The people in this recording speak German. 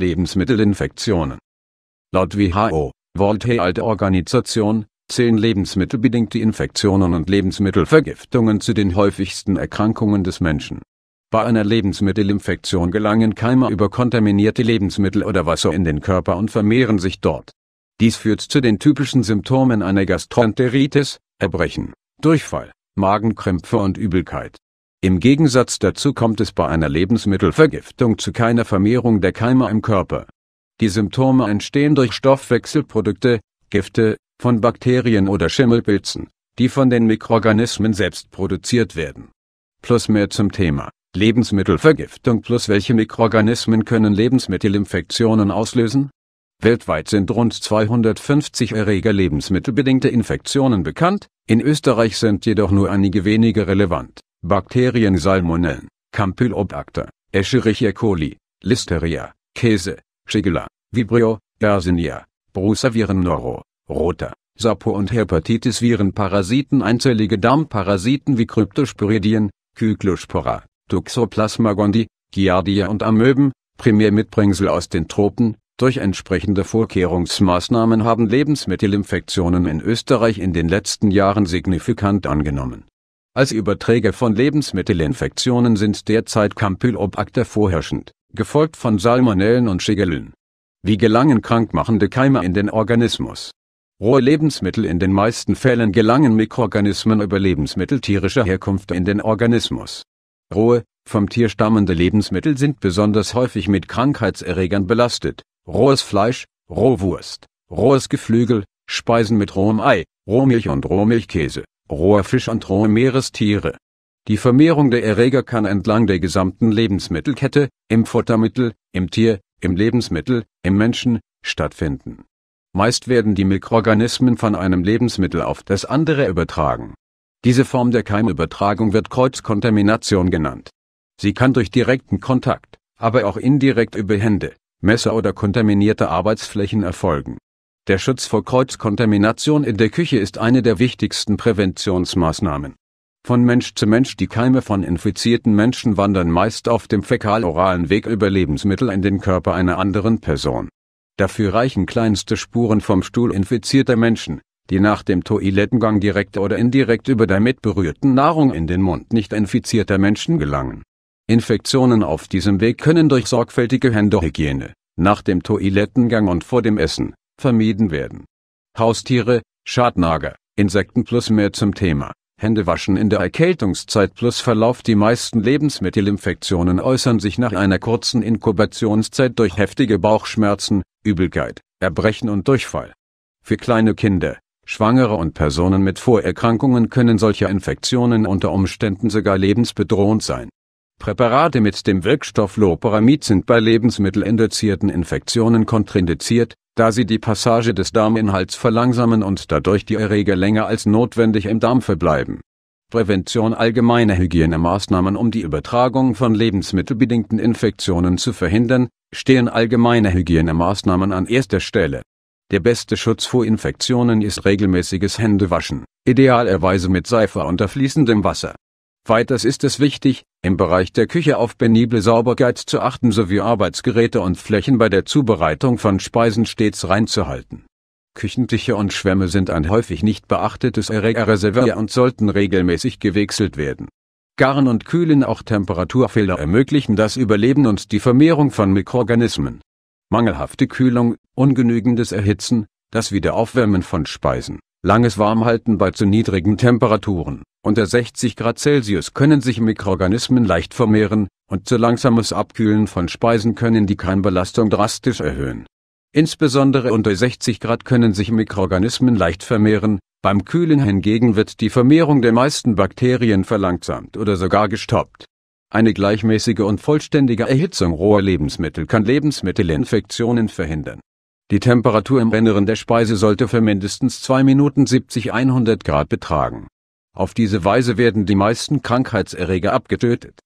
Lebensmittelinfektionen. Laut WHO, World Health Organization, zählen lebensmittelbedingte Infektionen und Lebensmittelvergiftungen zu den häufigsten Erkrankungen des Menschen. Bei einer Lebensmittelinfektion gelangen Keime über kontaminierte Lebensmittel oder Wasser in den Körper und vermehren sich dort. Dies führt zu den typischen Symptomen einer Gastroenteritis, Erbrechen, Durchfall, Magenkrämpfe und Übelkeit im Gegensatz dazu kommt es bei einer Lebensmittelvergiftung zu keiner Vermehrung der Keime im Körper. Die Symptome entstehen durch Stoffwechselprodukte, Gifte, von Bakterien oder Schimmelpilzen, die von den Mikroorganismen selbst produziert werden. Plus mehr zum Thema Lebensmittelvergiftung plus welche Mikroorganismen können Lebensmittelinfektionen auslösen? Weltweit sind rund 250 Erreger lebensmittelbedingte Infektionen bekannt, in Österreich sind jedoch nur einige wenige relevant. Bakterien Salmonellen, Campylobacter, Escherichia coli, Listeria, Käse, Shigella, Vibrio, Yersinia, Brusaviren Noro, Rota, Sapo und Hepatitis-Viren Parasiten einzellige Darmparasiten wie Kryptosporidien, Kyklospora, Toxoplasma gondii, Giardia und Amöben, Primärmitbringsel aus den Tropen, durch entsprechende Vorkehrungsmaßnahmen haben Lebensmittelinfektionen in Österreich in den letzten Jahren signifikant angenommen als Überträger von Lebensmittelinfektionen sind derzeit Campylobacter vorherrschend, gefolgt von Salmonellen und Schigellen. Wie gelangen krankmachende Keime in den Organismus? Rohe Lebensmittel in den meisten Fällen gelangen Mikroorganismen über Lebensmittel tierischer Herkunft in den Organismus. Rohe, vom Tier stammende Lebensmittel sind besonders häufig mit Krankheitserregern belastet. Rohes Fleisch, Rohwurst, rohes Geflügel, Speisen mit rohem Ei, Rohmilch und Rohmilchkäse, roher Fisch und rohe Meerestiere. Die Vermehrung der Erreger kann entlang der gesamten Lebensmittelkette, im Futtermittel, im Tier, im Lebensmittel, im Menschen, stattfinden. Meist werden die Mikroorganismen von einem Lebensmittel auf das andere übertragen. Diese Form der Keimübertragung wird Kreuzkontamination genannt. Sie kann durch direkten Kontakt, aber auch indirekt über Hände, Messer oder kontaminierte Arbeitsflächen erfolgen der Schutz vor Kreuzkontamination in der Küche ist eine der wichtigsten Präventionsmaßnahmen. Von Mensch zu Mensch die Keime von infizierten Menschen wandern meist auf dem fäkal-oralen Weg über Lebensmittel in den Körper einer anderen Person. Dafür reichen kleinste Spuren vom Stuhl infizierter Menschen, die nach dem Toilettengang direkt oder indirekt über der mitberührten Nahrung in den Mund nicht infizierter Menschen gelangen. Infektionen auf diesem Weg können durch sorgfältige Händehygiene, nach dem Toilettengang und vor dem Essen, vermieden werden. Haustiere, Schadnager, Insekten plus mehr zum Thema. Händewaschen in der Erkältungszeit plus Verlauf Die meisten Lebensmittelinfektionen äußern sich nach einer kurzen Inkubationszeit durch heftige Bauchschmerzen, Übelkeit, Erbrechen und Durchfall. Für kleine Kinder, Schwangere und Personen mit Vorerkrankungen können solche Infektionen unter Umständen sogar lebensbedrohend sein. Präparate mit dem Wirkstoff Loperamid sind bei lebensmittelinduzierten Infektionen kontraindiziert, da sie die Passage des Darminhalts verlangsamen und dadurch die Erreger länger als notwendig im Darm verbleiben. Prävention Allgemeine Hygienemaßnahmen Um die Übertragung von lebensmittelbedingten Infektionen zu verhindern, stehen allgemeine Hygienemaßnahmen an erster Stelle. Der beste Schutz vor Infektionen ist regelmäßiges Händewaschen, idealerweise mit Seife unter fließendem Wasser Weiters ist es wichtig, im Bereich der Küche auf penible Sauberkeit zu achten sowie Arbeitsgeräte und Flächen bei der Zubereitung von Speisen stets reinzuhalten. Küchentücher und Schwämme sind ein häufig nicht beachtetes Erregerreservoir und sollten regelmäßig gewechselt werden. Garen und Kühlen auch Temperaturfehler ermöglichen das Überleben und die Vermehrung von Mikroorganismen. Mangelhafte Kühlung, ungenügendes Erhitzen, das Wiederaufwärmen von Speisen, Langes Warmhalten bei zu niedrigen Temperaturen unter 60 Grad Celsius können sich Mikroorganismen leicht vermehren, und zu langsames Abkühlen von Speisen können die Keimbelastung drastisch erhöhen. Insbesondere unter 60 Grad können sich Mikroorganismen leicht vermehren, beim Kühlen hingegen wird die Vermehrung der meisten Bakterien verlangsamt oder sogar gestoppt. Eine gleichmäßige und vollständige Erhitzung roher Lebensmittel kann Lebensmittelinfektionen verhindern die Temperatur im Inneren der Speise sollte für mindestens 2 Minuten 70 100 Grad betragen. Auf diese Weise werden die meisten Krankheitserreger abgetötet